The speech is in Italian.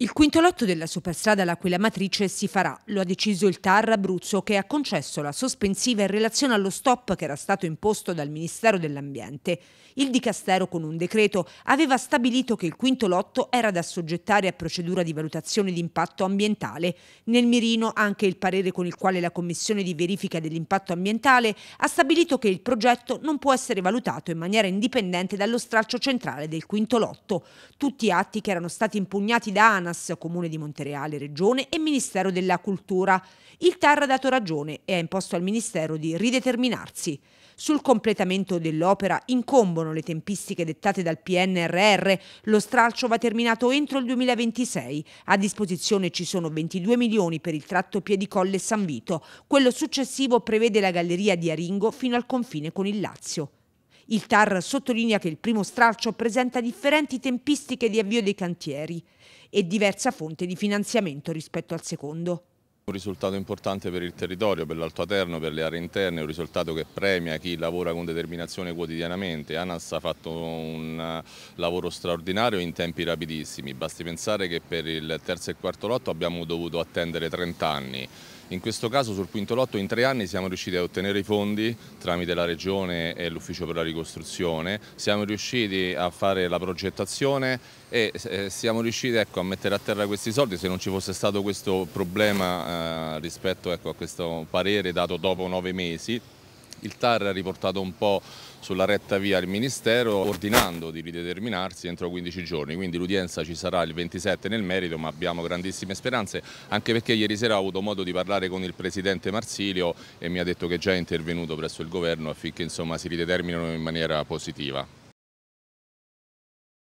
Il quinto lotto della superstrada L'Aquila Matrice si farà, lo ha deciso il TAR Abruzzo che ha concesso la sospensiva in relazione allo stop che era stato imposto dal Ministero dell'Ambiente. Il Dicastero con un decreto aveva stabilito che il quinto lotto era da assoggettare a procedura di valutazione di impatto ambientale. Nel mirino anche il parere con il quale la Commissione di verifica dell'impatto ambientale ha stabilito che il progetto non può essere valutato in maniera indipendente dallo stralcio centrale del quinto lotto. Tutti atti che erano stati impugnati da ANA ANAS, Comune di Montereale, Regione e Ministero della Cultura. Il TAR ha dato ragione e ha imposto al Ministero di rideterminarsi. Sul completamento dell'opera incombono le tempistiche dettate dal PNRR. Lo stralcio va terminato entro il 2026. A disposizione ci sono 22 milioni per il tratto Piedicolle-San Vito. Quello successivo prevede la galleria di Aringo fino al confine con il Lazio. Il TAR sottolinea che il primo stralcio presenta differenti tempistiche di avvio dei cantieri e diversa fonte di finanziamento rispetto al secondo. Un risultato importante per il territorio, per l'Alto Aterno, per le aree interne, un risultato che premia chi lavora con determinazione quotidianamente. ANAS ha fatto un eh, lavoro straordinario in tempi rapidissimi, basti pensare che per il terzo e quarto lotto abbiamo dovuto attendere 30 anni. In questo caso sul quinto lotto in tre anni siamo riusciti a ottenere i fondi tramite la Regione e l'Ufficio per la ricostruzione, siamo riusciti a fare la progettazione e eh, siamo riusciti ecco, a mettere a terra questi soldi se non ci fosse stato questo problema eh, rispetto ecco, a questo parere dato dopo nove mesi il TAR ha riportato un po' sulla retta via il Ministero ordinando di rideterminarsi entro 15 giorni, quindi l'udienza ci sarà il 27 nel merito ma abbiamo grandissime speranze anche perché ieri sera ho avuto modo di parlare con il Presidente Marsilio e mi ha detto che già è intervenuto presso il Governo affinché insomma, si rideterminano in maniera positiva.